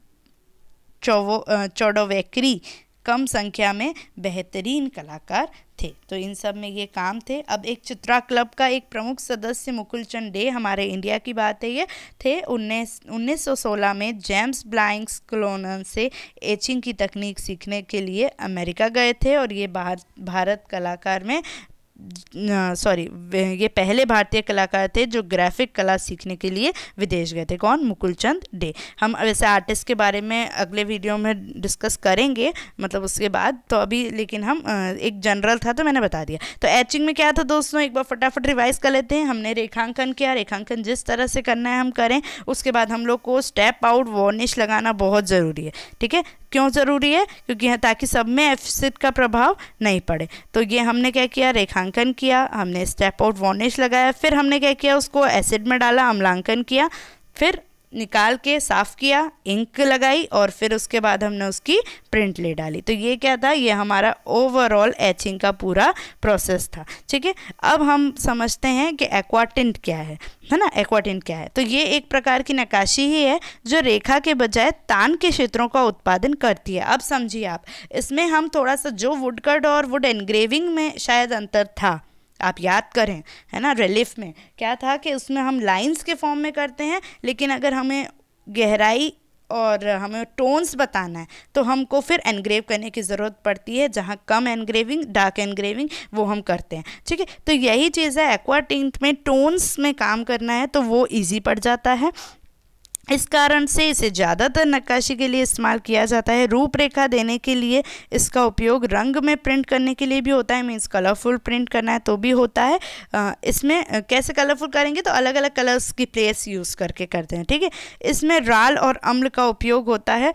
[SPEAKER 1] चोडोवेक्री कम संख्या में बेहतरीन कलाकार थे तो इन सब में ये काम थे अब एक चित्रा क्लब का एक प्रमुख सदस्य मुकुल चंद डे हमारे इंडिया की बात है ये थे उन्नीस सोलह में जेम्स ब्लाइंक्स क्लोन से एचिंग की तकनीक सीखने के लिए अमेरिका गए थे और ये भारत कलाकार में सॉरी ये पहले भारतीय कलाकार थे जो ग्राफिक कला सीखने के लिए विदेश गए थे कौन मुकुल चंद डे हम वैसे आर्टिस्ट के बारे में अगले वीडियो में डिस्कस करेंगे मतलब उसके बाद तो अभी लेकिन हम एक जनरल था तो मैंने बता दिया तो एचिंग में क्या था दोस्तों एक बार फटाफट रिवाइज कर लेते हैं हमने रेखांकन किया रेखांकन जिस तरह से करना है हम करें उसके बाद हम लोग को स्टेप आउट वॉर्निश लगाना बहुत ज़रूरी है ठीक है क्यों ज़रूरी है क्योंकि ताकि सब में एफिसिट का प्रभाव नहीं पड़े तो ये हमने क्या किया रेखांकन अम्लांकन किया हमने स्टेप आउट वॉर्निश लगाया फिर हमने क्या किया उसको एसिड में डाला अम्लांकन किया फिर निकाल के साफ़ किया इंक लगाई और फिर उसके बाद हमने उसकी प्रिंट ले डाली तो ये क्या था ये हमारा ओवरऑल एचिंग का पूरा प्रोसेस था ठीक है अब हम समझते हैं कि एक्वाटेंट क्या है है ना एक्वाटेंट क्या है तो ये एक प्रकार की नक्काशी ही है जो रेखा के बजाय तान के क्षेत्रों का उत्पादन करती है अब समझिए आप इसमें हम थोड़ा सा जो वुड कट और वुड एनग्रेविंग में शायद अंतर था आप याद करें है ना रिलीफ में क्या था कि उसमें हम लाइंस के फॉर्म में करते हैं लेकिन अगर हमें गहराई और हमें टोन्स बताना है तो हमको फिर एनग्रेव करने की ज़रूरत पड़ती है जहाँ कम एनग्रेविंग डार्क एनग्रेविंग वो हम करते हैं ठीक है तो यही चीज़ है एक्वा टिंट में टोन्स में काम करना है तो वो ईजी पड़ जाता है इस कारण से इसे ज़्यादातर नक्काशी के लिए इस्तेमाल किया जाता है रूपरेखा देने के लिए इसका उपयोग रंग में प्रिंट करने के लिए भी होता है मीन्स कलरफुल प्रिंट करना है तो भी होता है इसमें कैसे कलरफुल करेंगे तो अलग अलग कलर्स की प्लेस यूज़ करके करते हैं ठीक है इसमें राल और अम्ल का उपयोग होता है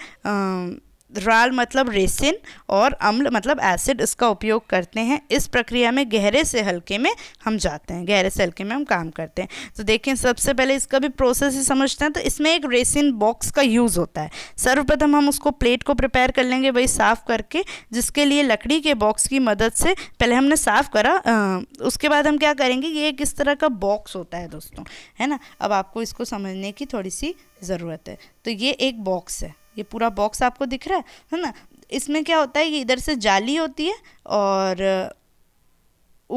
[SPEAKER 1] राल मतलब रेसिन और अम्ल मतलब एसिड इसका उपयोग करते हैं इस प्रक्रिया में गहरे से हल्के में हम जाते हैं गहरे से हल्के में हम काम करते हैं तो देखें सबसे पहले इसका भी प्रोसेस ही समझते हैं तो इसमें एक रेसिन बॉक्स का यूज़ होता है सर्वप्रथम हम उसको प्लेट को प्रिपेयर कर लेंगे वही साफ़ करके जिसके लिए लकड़ी के बॉक्स की मदद से पहले हमने साफ़ करा आ, उसके बाद हम क्या करेंगे ये एक इस तरह का बॉक्स होता है दोस्तों है ना अब आपको इसको समझने की थोड़ी सी ज़रूरत है तो ये एक बॉक्स है ये पूरा बॉक्स आपको दिख रहा है है ना इसमें क्या होता है कि इधर से जाली होती है और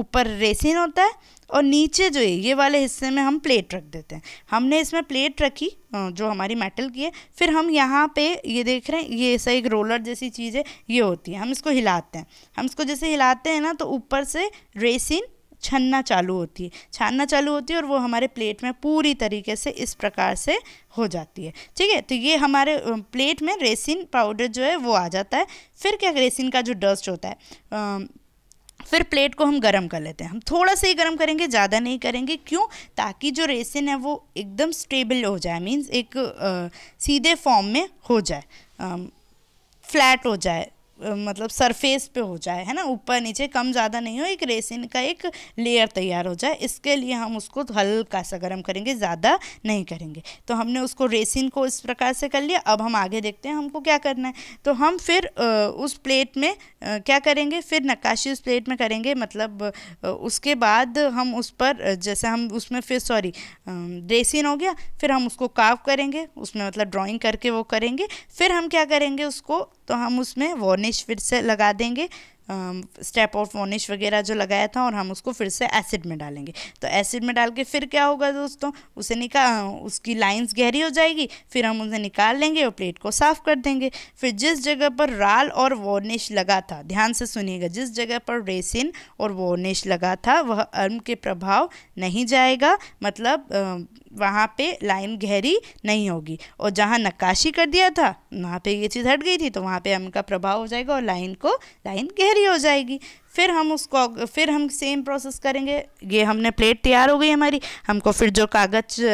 [SPEAKER 1] ऊपर रेसिन होता है और नीचे जो है ये वाले हिस्से में हम प्लेट रख देते हैं हमने इसमें प्लेट रखी जो हमारी मेटल की है फिर हम यहाँ पे ये देख रहे हैं ये ऐसा एक रोलर जैसी चीज़ है ये होती है हम इसको हिलाते हैं हम इसको जैसे हिलाते हैं ना तो ऊपर से रेसिन छनना चालू होती है छानना चालू होती है और वो हमारे प्लेट में पूरी तरीके से इस प्रकार से हो जाती है ठीक है तो ये हमारे प्लेट में रेसिन पाउडर जो है वो आ जाता है फिर क्या रेसिन का जो डस्ट होता है आ, फिर प्लेट को हम गरम कर लेते हैं हम थोड़ा सा ही गरम करेंगे ज़्यादा नहीं करेंगे क्यों ताकि जो रेसिन है वो एकदम स्टेबल हो जाए मीन्स एक आ, सीधे फॉर्म में हो जाए आ, फ्लैट हो जाए मतलब सरफेस पे हो जाए है ना ऊपर नीचे कम ज़्यादा नहीं हो एक रेसिन का एक लेयर तैयार हो जाए इसके लिए हम उसको हल्का सा गर्म करेंगे ज़्यादा नहीं करेंगे तो हमने उसको रेसिन को इस प्रकार से कर लिया अब हम आगे देखते हैं हमको क्या करना है तो हम फिर उस प्लेट में क्या करेंगे फिर नक्काशी उस प्लेट में करेंगे मतलब उसके बाद हम उस पर जैसे हम उसमें फिर सॉरी रेसिन हो गया फिर हम उसको काव करेंगे उसमें मतलब ड्राॅइंग करके वो करेंगे फिर हम क्या करेंगे उसको तो हम उसमें वॉर्निश फिर से लगा देंगे स्टेप ऑफ वॉर्निश वगैरह जो लगाया था और हम उसको फिर से एसिड में डालेंगे तो एसिड में डाल के फिर क्या होगा दोस्तों उसे निकाल उसकी लाइंस गहरी हो जाएगी फिर हम उसे निकाल लेंगे और प्लेट को साफ़ कर देंगे फिर जिस जगह पर राल और वॉर्निश लगा था ध्यान से सुनिएगा जिस जगह पर रेसिन और वॉर्निश लगा था वह अर्म के प्रभाव नहीं जाएगा मतलब वहाँ पे लाइन गहरी नहीं होगी और जहाँ नक्काशी कर दिया था वहाँ पे ये चीज़ हट गई थी तो वहाँ पे का प्रभाव हो जाएगा और लाइन को लाइन गहरी हो जाएगी फिर हम उसको फिर हम सेम प्रोसेस करेंगे ये हमने प्लेट तैयार हो गई हमारी हमको फिर जो कागज़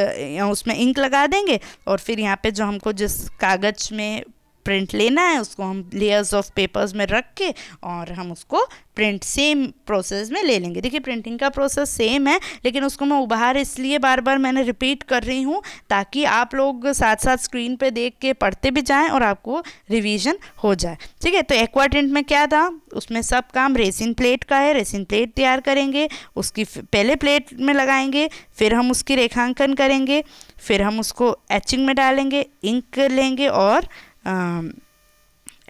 [SPEAKER 1] उसमें इंक लगा देंगे और फिर यहाँ पे जो हमको जिस कागज़ में प्रिंट लेना है उसको हम लेयर्स ऑफ पेपर्स में रख के और हम उसको प्रिंट सेम प्रोसेस में ले लेंगे देखिए प्रिंटिंग का प्रोसेस सेम है लेकिन उसको मैं उभार इसलिए बार बार मैंने रिपीट कर रही हूँ ताकि आप लोग साथ साथ स्क्रीन पे देख के पढ़ते भी जाएं और आपको रिवीजन हो जाए ठीक है तो एक्वा टेंट में क्या था उसमें सब काम रेसिन प्लेट का है रेसिन प्लेट तैयार करेंगे उसकी पहले प्लेट में लगाएंगे फिर हम उसकी रेखांकन करेंगे फिर हम उसको एचिंग में डालेंगे इंक लेंगे और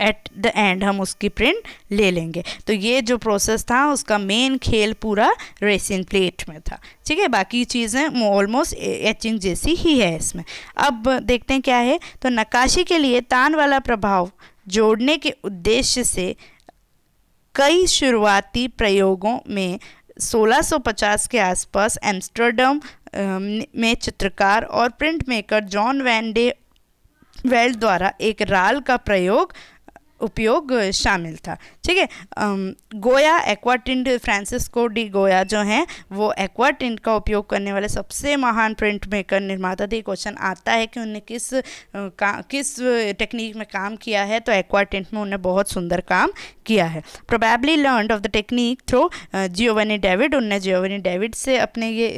[SPEAKER 1] एट द एंड हम उसकी प्रिंट ले लेंगे तो ये जो प्रोसेस था उसका मेन खेल पूरा रेसिन प्लेट में था ठीक है बाकी चीज़ें ऑलमोस्ट एचिंग जैसी ही है इसमें अब देखते हैं क्या है तो नक्काशी के लिए तान वाला प्रभाव जोड़ने के उद्देश्य से कई शुरुआती प्रयोगों में 1650 के आसपास एम्स्टर्डम um, में चित्रकार और printmaker John van de Velde द्वारा एक राल का प्रयोग उपयोग शामिल था ठीक है गोया एक्वाटिंड फ्रांसिस्को डी गोया जो हैं वो एक्वाटिंड का उपयोग करने वाले सबसे महान प्रिंट मेकर निर्माता थे क्वेश्चन आता है कि उन्हें किस का किस टेक्निक में काम किया है तो एक्वाटिंट में उन्होंने बहुत सुंदर काम किया है probably learn of the technique through Giovanni David उनने जियोवनी डेविड से अपने ये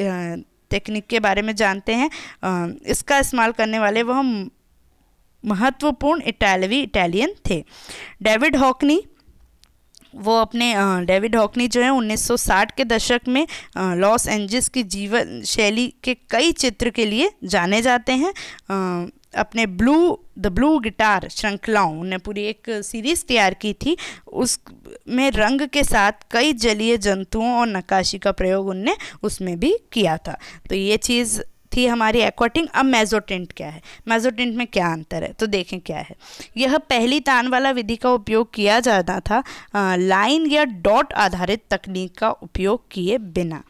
[SPEAKER 1] टेक्निक के बारे में जानते हैं इसका इस्तेमाल करने वाले वह महत्वपूर्ण इटालवी इटालियन थे डेविड हॉकनी वो अपने डेविड हॉकनी जो है 1960 के दशक में लॉस एंजल्स की जीवन शैली के कई चित्र के लिए जाने जाते हैं अपने ब्लू द ब्लू गिटार श्रृंखलाओं ने पूरी एक सीरीज तैयार की थी उस में रंग के साथ कई जलीय जंतुओं और नक्काशी का प्रयोग उनने उसमें भी किया था तो ये चीज़ थी हमारी एक्वाटिंग अब मेजोटेंट क्या है मेजोटेंट में क्या अंतर है तो देखें क्या है यह पहली तान वाला विधि का उपयोग किया जाता था लाइन या डॉट आधारित तकनीक का उपयोग किए बिना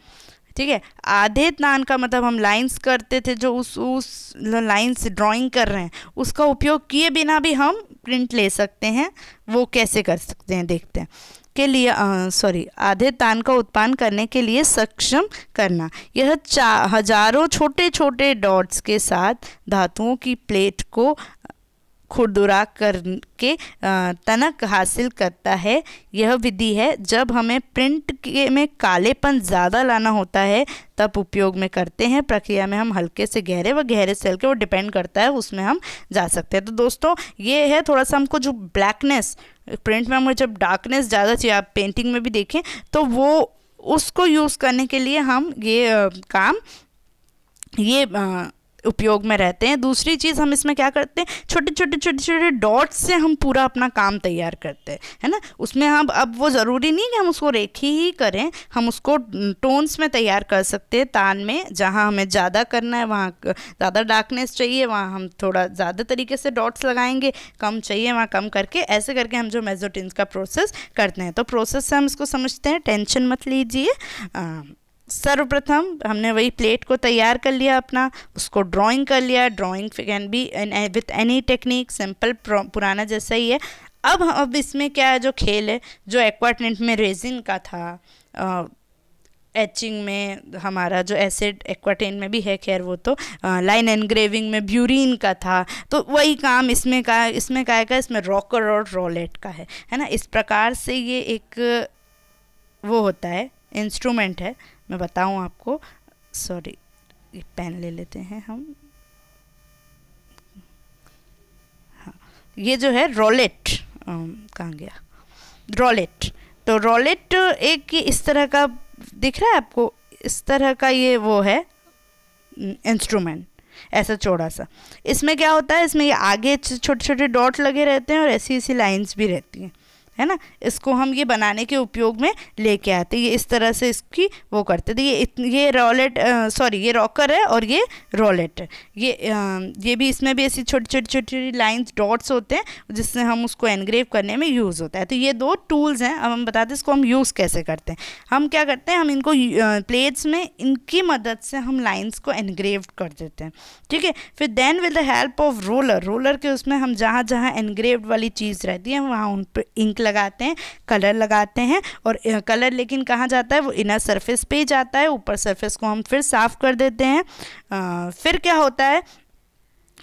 [SPEAKER 1] ठीक है आधे तान का मतलब हम लाइंस करते थे जो उस उस लाइंस ड्राइंग कर रहे हैं उसका उपयोग किए बिना भी हम प्रिंट ले सकते हैं वो कैसे कर सकते हैं देखते हैं के लिए सॉरी आधे तान का उत्पादन करने के लिए सक्षम करना यह हजारों छोटे छोटे डॉट्स के साथ धातुओं की प्लेट को खुरदुरा करके तनक हासिल करता है यह विधि है जब हमें प्रिंट के में कालेपन ज़्यादा लाना होता है तब उपयोग में करते हैं प्रक्रिया में हम हल्के से गहरे व गहरे से हल्के वो डिपेंड करता है उसमें हम जा सकते हैं तो दोस्तों ये है थोड़ा सा हमको जो ब्लैकनेस प्रिंट में हमें जब डार्कनेस ज़्यादा चाहिए आप पेंटिंग में भी देखें तो वो उसको यूज़ करने के लिए हम ये आ, काम ये आ, उपयोग में रहते हैं दूसरी चीज़ हम इसमें क्या करते हैं छोटे छोटे छोटे छोटे डॉट्स से हम पूरा अपना काम तैयार करते हैं है ना उसमें हम अब वो ज़रूरी नहीं कि हम उसको रेखी ही करें हम उसको टोन्स में तैयार कर सकते हैं तान में जहाँ हमें ज़्यादा करना है वहाँ ज़्यादा डार्कनेस चाहिए वहाँ हम थोड़ा ज़्यादा तरीके से डॉट्स लगाएंगे कम चाहिए वहाँ कम करके ऐसे करके हम जो मेजोटिन्स का प्रोसेस करते हैं तो प्रोसेस से हम इसको समझते हैं टेंशन मत लीजिए सर्वप्रथम हमने वही प्लेट को तैयार कर लिया अपना उसको ड्राइंग कर लिया drawing can be with any technique simple पुराना जैसा ही है अब अब इसमें क्या है जो खेल है जो एक्वाटेंट में रेजिन का था आ, एचिंग में हमारा जो एसिड एक्वाटेन में भी है खैर वो तो लाइन एनग्रेविंग में ब्यूरिन का था तो वही काम इसमें का इसमें का है का इसमें रॉकर और रोलेट का है है ना इस प्रकार से ये एक वो होता है इंस्ट्रूमेंट है मैं बताऊँ आपको सॉरी ये पेन ले लेते हैं हम हाँ ये जो है रोलेट कहाँ गया रोलेट तो रोलेट एक इस तरह का दिख रहा है आपको इस तरह का ये वो है इंस्ट्रूमेंट ऐसा चौड़ा सा इसमें क्या होता है इसमें ये आगे छोटे छोटे डॉट लगे रहते हैं और ऐसी ऐसी लाइंस भी रहती हैं है ना इसको हम ये बनाने के उपयोग में लेके आते ये इस तरह से इसकी वो करते थे ये ये रॉलेट सॉरी ये रॉकर है और ये रॉलेट ये आ, ये भी इसमें भी ऐसी छोटी छोटी छोटी छोटी लाइन्स डॉट्स होते हैं जिससे हम उसको एनग्रेव करने में यूज़ होता है तो ये दो टूल्स हैं अब हम बताते हैं इसको हम यूज़ कैसे करते हैं हम क्या करते हैं हम इनको प्लेट्स में इनकी मदद से हम लाइन्स को एनग्रेव कर देते हैं ठीक है फिर then with the help of roller roller के उसमें हम जहाँ जहाँ एनग्रेव वाली चीज़ रहती है वहाँ उन पर इंक लगाते हैं कलर लगाते हैं और कलर लेकिन कहाँ जाता है वो इनर सरफेस पे ही जाता है ऊपर सरफेस को हम फिर साफ़ कर देते हैं आ, फिर क्या होता है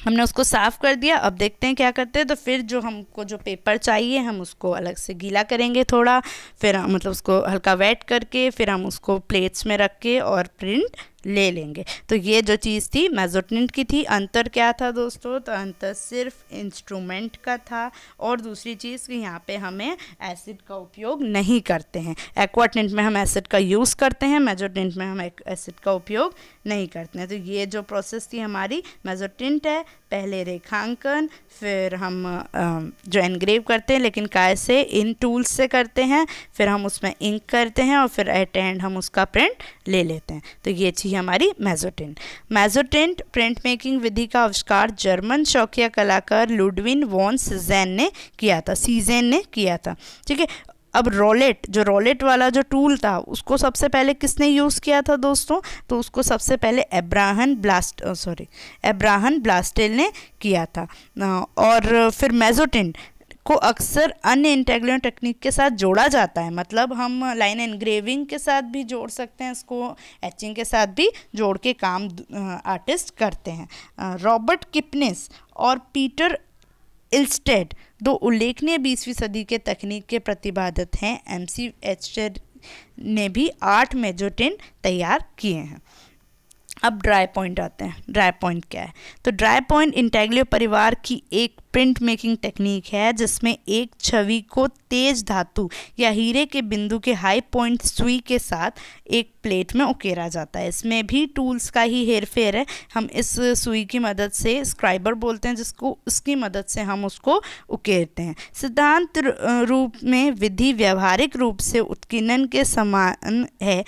[SPEAKER 1] हमने उसको साफ़ कर दिया अब देखते हैं क्या करते हैं तो फिर जो हमको जो पेपर चाहिए हम उसको अलग से गीला करेंगे थोड़ा फिर मतलब उसको हल्का वेट करके फिर हम उसको प्लेट्स में रख के और प्रिंट ले लेंगे तो ये जो चीज़ थी मेजोटनिन की थी अंतर क्या था दोस्तों तो अंतर सिर्फ इंस्ट्रूमेंट का था और दूसरी चीज़ कि यहाँ पे हमें एसिड का उपयोग नहीं करते हैं एक्वाटनिट में हम एसिड का यूज़ करते हैं मेजोटिंट में हम एसिड का उपयोग नहीं करते हैं तो ये जो प्रोसेस थी हमारी मेजोटिंट है पहले रेखांकन फिर हम जो एनग्रेव करते हैं लेकिन काय से इन टूल्स से करते हैं फिर हम उसमें इंक करते हैं और फिर एट एंड हम उसका प्रिंट ले लेते हैं तो ये थी हमारी मेजोटेंट मेजोटेंट प्रिंट मेकिंग विधि का आविष्कार जर्मन शौकिया कलाकार लुडविन वॉन्स जैन ने किया था सीजेन ने किया था ठीक है अब रोलेट जो रोलेट वाला जो टूल था उसको सबसे पहले किसने यूज़ किया था दोस्तों तो उसको सबसे पहले एब्राहन ब्लास्ट सॉरी एब्राहन ब्लास्टेल ने किया था और फिर मेजोटिन को अक्सर अन्य इंटेग्रेशन टेक्निक के साथ जोड़ा जाता है मतलब हम लाइन एनग्रेविंग के साथ भी जोड़ सकते हैं इसको एचिंग के साथ भी जोड़ के काम आर्टिस्ट करते हैं रॉबर्ट किपनेस और पीटर इल्स्टेड दो उल्लेखनीय बीसवीं सदी के तकनीक के प्रतिपादक हैं एम सी एच ने भी आठ मेजोटिन तैयार किए हैं अब ड्राई पॉइंट आते हैं ड्राई पॉइंट क्या है तो ड्राई पॉइंट इंटेग्लियो परिवार की एक प्रिंट मेकिंग टेक्निक है जिसमें एक छवि को तेज धातु या हीरे के बिंदु के हाई पॉइंट सुई के साथ एक प्लेट में उकेरा जाता है इसमें भी टूल्स का ही हेर फेर है हम इस सुई की मदद से स्क्राइबर बोलते हैं जिसको उसकी मदद से हम उसको उकेरते हैं सिद्धांत रूप में विधि व्यवहारिक रूप से उत्कीर्णन के समान है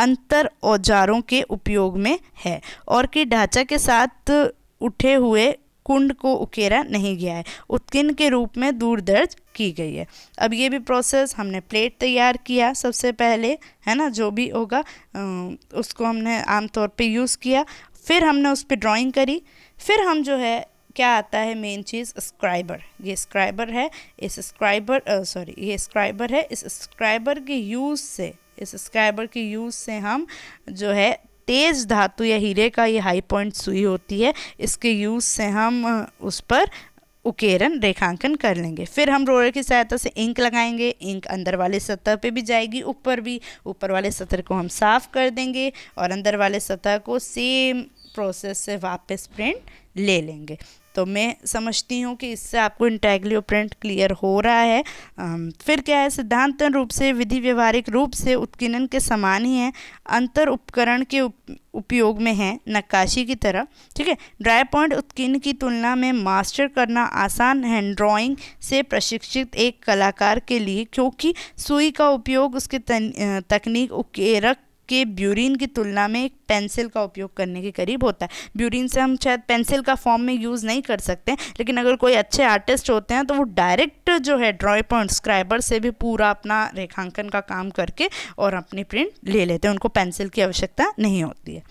[SPEAKER 1] अंतर औजारों के उपयोग में है और कि ढांचा के साथ उठे हुए कुंड को उकेरा नहीं गया है उत्कीर्ण के रूप में दूर दर्ज की गई है अब ये भी प्रोसेस हमने प्लेट तैयार किया सबसे पहले है ना जो भी होगा उसको हमने आमतौर पे यूज़ किया फिर हमने उस पर ड्राॅइंग करी फिर हम जो है क्या आता है मेन चीज़ स्क्राइबर ये स्क्राइबर है इस स्क्राइबर सॉरी ये स्क्राइबर है इस स्क्राइबर के यूज़ से इस स्क्राइबर के यूज़ से हम जो है तेज धातु या हीरे का ये हाई पॉइंट सुई होती है इसके यूज़ से हम उस पर उकेरन रेखांकन कर लेंगे फिर हम रोलर की सहायता से इंक लगाएंगे इंक अंदर वाले सतह पे भी जाएगी ऊपर भी ऊपर वाले सतह को हम साफ़ कर देंगे और अंदर वाले सतह को सेम प्रोसेस से वापस प्रिंट ले लेंगे तो मैं समझती हूँ कि इससे आपको इंटैग्लियो प्रिंट क्लियर हो रहा है फिर क्या है सिद्धांत रूप से विधि व्यवहारिक रूप से उत्कीर्णन के समान ही है अंतर उपकरण के उप, उपयोग में है नक्काशी की तरह ठीक है ड्राई पॉइंट उत्कीर्ण की तुलना में मास्टर करना आसान है ड्राइंग से प्रशिक्षित एक कलाकार के लिए क्योंकि सुई का उपयोग उसके तकनीक उकेरक के ब्यूरिन की तुलना में एक पेंसिल का उपयोग करने के करीब होता है ब्यूरिन से हम शायद पेंसिल का फॉर्म में यूज़ नहीं कर सकते लेकिन अगर कोई अच्छे आर्टिस्ट होते हैं तो वो डायरेक्ट जो है ड्रॉय पॉइंट स्क्राइबर से भी पूरा अपना रेखांकन का काम करके और अपनी प्रिंट ले लेते हैं उनको पेंसिल की आवश्यकता नहीं होती है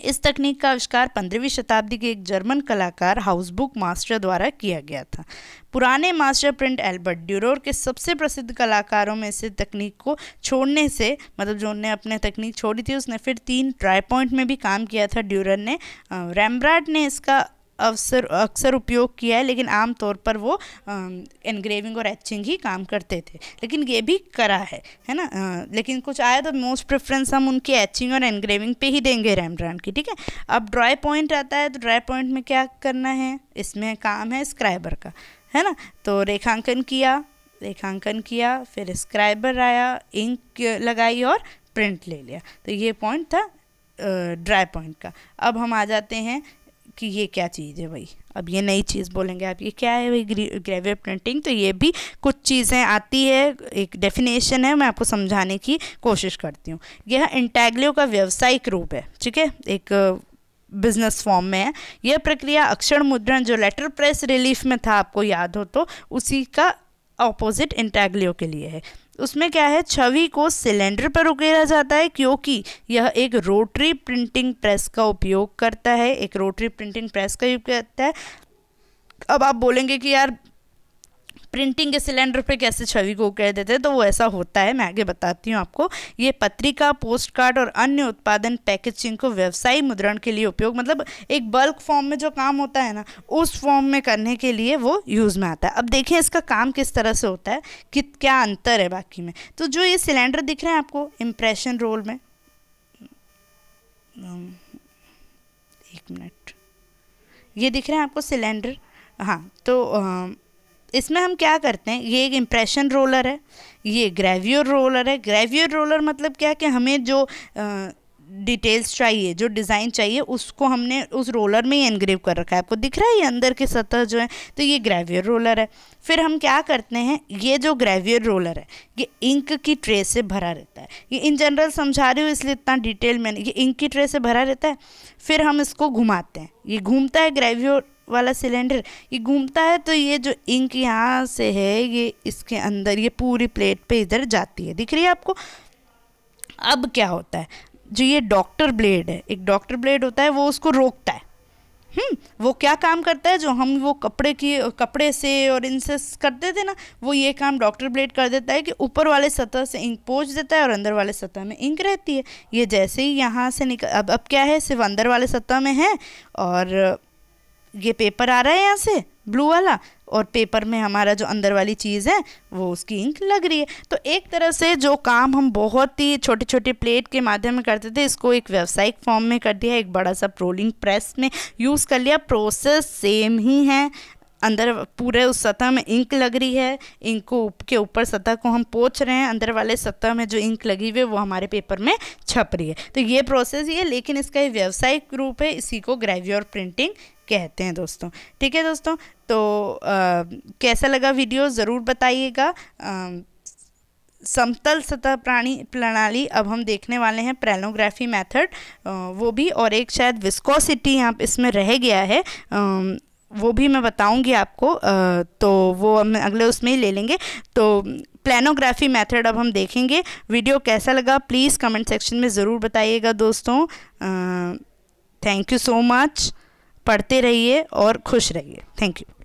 [SPEAKER 1] इस तकनीक का आविष्कार पंद्रहवीं शताब्दी के एक जर्मन कलाकार हाउसबुक मास्टर द्वारा किया गया था पुराने मास्टर प्रिंट एल्बर्ट ड्यूरोर के सबसे प्रसिद्ध कलाकारों में से तकनीक को छोड़ने से मतलब जो उनने अपने तकनीक छोड़ी थी उसने फिर तीन ट्राई पॉइंट में भी काम किया था ड्यूरर ने रैमब्राड ने इसका अवसर अक्सर उपयोग किया है लेकिन आम तौर पर वो एनग्रेविंग और एचिंग ही काम करते थे लेकिन ये भी करा है है ना आ, लेकिन कुछ आया तो मोस्ट प्रेफरेंस हम उनकी एचिंग और एनग्रेविंग पे ही देंगे रैमड्रान की ठीक है अब ड्राई पॉइंट आता है तो ड्राई पॉइंट में क्या करना है इसमें काम है स्क्राइबर का है ना तो रेखांकन किया रेखांकन किया फिर स्क्राइबर आया इंक लगाई और प्रिंट ले लिया तो ये पॉइंट था ड्राई पॉइंट का अब हम आ जाते हैं कि ये क्या चीज़ है भाई अब ये नई चीज़ बोलेंगे आप ये क्या है भाई ग्रेवियर प्रिंटिंग तो ये भी कुछ चीज़ें आती है एक डेफिनेशन है मैं आपको समझाने की कोशिश करती हूँ यह इंटैगलियो का व्यवसायिक रूप है ठीक है एक बिजनेस फॉर्म में है यह प्रक्रिया अक्षर मुद्रण जो लेटर प्रेस रिलीफ में था आपको याद हो तो उसी का ऑपोजिट इंटैगलियो के लिए है उसमें क्या है छवि को सिलेंडर पर उकेरा जाता है क्योंकि यह एक रोटरी प्रिंटिंग प्रेस का उपयोग करता है एक रोटरी प्रिंटिंग प्रेस का उपयोग करता है अब आप बोलेंगे कि यार प्रिंटिंग के सिलेंडर पे कैसे छवि को कह देते हैं तो वो ऐसा होता है मैं आगे बताती हूँ आपको ये पत्रिका पोस्ट कार्ड और अन्य उत्पादन पैकेजिंग को व्यवसाय मुद्रण के लिए उपयोग मतलब एक बल्क फॉर्म में जो काम होता है ना उस फॉर्म में करने के लिए वो यूज़ में आता है अब देखें इसका काम किस तरह से होता है कि क्या अंतर है बाकी में तो जो ये सिलेंडर दिख रहे हैं आपको इम्प्रेशन रोल में एक मिनट ये दिख रहे हैं आपको सिलेंडर हाँ तो आ, इसमें हम क्या करते हैं ये एक इम्प्रेशन रोलर है ये ग्रेवियर रोलर है ग्रेवियर रोलर मतलब क्या है कि हमें जो डिटेल्स चाहिए जो डिज़ाइन चाहिए उसको हमने उस रोलर में ही एनग्रेव कर रखा है आपको दिख रहा है ये अंदर की सतह जो है तो ये ग्रेवियर रोलर है फिर हम क्या करते हैं ये जो ग्रेवियर रोलर है ये इंक की ट्रे से भरा रहता है ये इन जनरल समझा रही हूँ इसलिए इतना डिटेल में ये इंक की ट्रे से भरा रहता है फिर हम इसको घुमाते हैं ये घूमता है ग्रेवियर वाला सिलेंडर ये घूमता है तो ये जो इंक यहाँ से है ये इसके अंदर ये पूरी प्लेट पे इधर जाती है दिख रही है आपको अब क्या होता है जो ये डॉक्टर ब्लेड है एक डॉक्टर ब्लेड होता है वो उसको रोकता है हम्म, वो क्या काम करता है जो हम वो कपड़े की कपड़े से और इनसे करते थे ना वो ये काम डॉक्टर ब्लेड कर देता है कि ऊपर वाले सतह से इंक पोच देता है और अंदर वाले सतह में इंक रहती है ये जैसे ही यहाँ से निकल अब अब क्या है सिर्फ अंदर वाले सतह में है और ये पेपर आ रहा है यहाँ से ब्लू वाला और पेपर में हमारा जो अंदर वाली चीज़ है वो उसकी इंक लग रही है तो एक तरह से जो काम हम बहुत ही छोटे छोटे प्लेट के माध्यम में करते थे इसको एक व्यावसायिक फॉर्म में कर दिया एक बड़ा सा प्रोलिंग प्रेस में यूज़ कर लिया प्रोसेस सेम ही है अंदर पूरे उस सतह में इंक लग रही है इंक को के ऊपर सतह को हम पोछ रहे हैं अंदर वाले सतह में जो इंक लगी हुई है वो हमारे पेपर में छप रही है तो ये प्रोसेस ही है लेकिन इसका ये व्यावसायिक रूप है इसी को ग्रेव्योर प्रिंटिंग कहते हैं दोस्तों ठीक है दोस्तों तो आ, कैसा लगा वीडियो ज़रूर बताइएगा समतल सतह प्राणी प्रणाली अब हम देखने वाले हैं प्रेलोग्राफी मेथड वो भी और एक शायद विस्कोसिटी यहाँ इसमें रह गया है वो भी मैं बताऊँगी आपको तो वो हम अगले उसमें ही ले लेंगे तो प्लानोग्राफी मेथड अब हम देखेंगे वीडियो कैसा लगा प्लीज़ कमेंट सेक्शन में ज़रूर बताइएगा दोस्तों थैंक यू सो मच पढ़ते रहिए और खुश रहिए थैंक यू